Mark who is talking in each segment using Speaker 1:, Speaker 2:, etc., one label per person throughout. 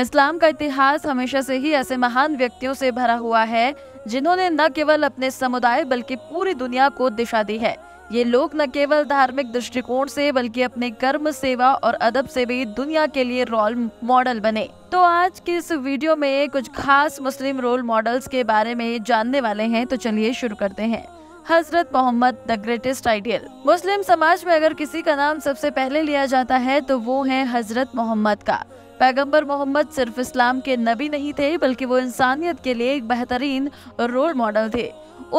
Speaker 1: इस्लाम का इतिहास हमेशा से ही ऐसे महान व्यक्तियों से भरा हुआ है जिन्होंने न केवल अपने समुदाय बल्कि पूरी दुनिया को दिशा दी है ये लोग न केवल धार्मिक दृष्टिकोण से बल्कि अपने कर्म सेवा और अदब से भी दुनिया के लिए रोल मॉडल बने तो आज के इस वीडियो में कुछ खास मुस्लिम रोल मॉडल्स के बारे में जानने वाले हैं तो चलिए शुरू करते हैं Hazrat Muhammad the greatest ideal Muslim समाज में अगर किसी का नाम सबसे पहले लिया जाता है तो वो है हजरत मोहम्मद का पैगंबर मोहम्मद सिर्फ इस्लाम के नबी नहीं थे बल्कि वो इंसानियत के लिए एक बेहतरीन रोल मॉडल थे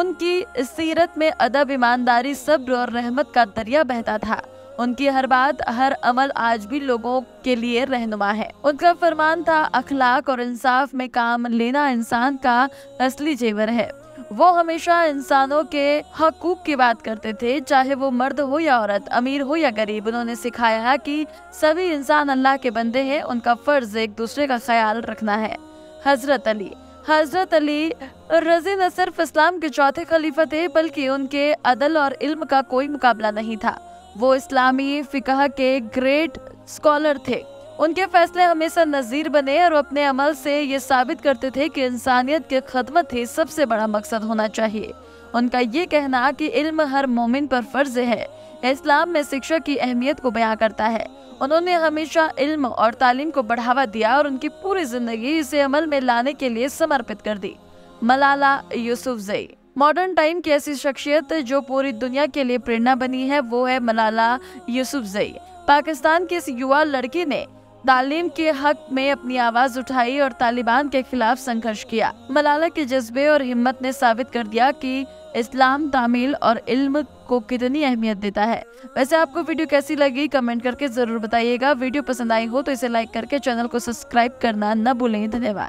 Speaker 1: उनकी सीरत में अदब ईमानदारी सब्र और रहमत का दरिया बहता था उनकी हर बात हर अमल आज भी लोगों के लिए रहनुमा है उनका फरमान था अखलाक और इंसाफ में काम लेना इंसान का असली जेवर है वो हमेशा इंसानों के हकूक की बात करते थे चाहे वो मर्द हो या औरत अमीर हो या गरीब उन्होंने सिखाया कि सभी इंसान अल्लाह के बंदे हैं उनका फर्ज एक दूसरे का ख्याल रखना है हजरत अली हजरत अली रजी न सिर्फ इस्लाम के चौथे खलीफा थे बल्कि उनके अदल और इल्म का कोई मुकाबला नहीं था वो इस्लामी फ़िकह के ग्रेट स्कॉलर थे उनके फैसले हमेशा नज़ीर बने और अपने अमल से ये साबित करते थे कि इंसानियत के खदमत ही सबसे बड़ा मकसद होना चाहिए उनका ये कहना कि इल्म हर मोमिन पर फर्ज है इस्लाम में शिक्षा की अहमियत को बयां करता है उन्होंने हमेशा इल्म और तालीम को बढ़ावा दिया और उनकी पूरी जिंदगी इसे अमल में लाने के लिए समर्पित कर दी मलाला जई मॉडर्न टाइम की ऐसी शख्सियत जो पूरी दुनिया के लिए प्रेरणा बनी है वो है मलाला जई पाकिस्तान की इस युवा लड़की ने तालीम के हक में अपनी आवाज़ उठाई और तालिबान के खिलाफ संघर्ष किया मलाला के जज्बे और हिम्मत ने साबित कर दिया कि इस्लाम तामील और इल्म को कितनी अहमियत देता है वैसे आपको वीडियो कैसी लगी कमेंट करके जरूर बताइएगा वीडियो पसंद आई हो तो इसे लाइक करके चैनल को सब्सक्राइब करना न भूलें धन्यवाद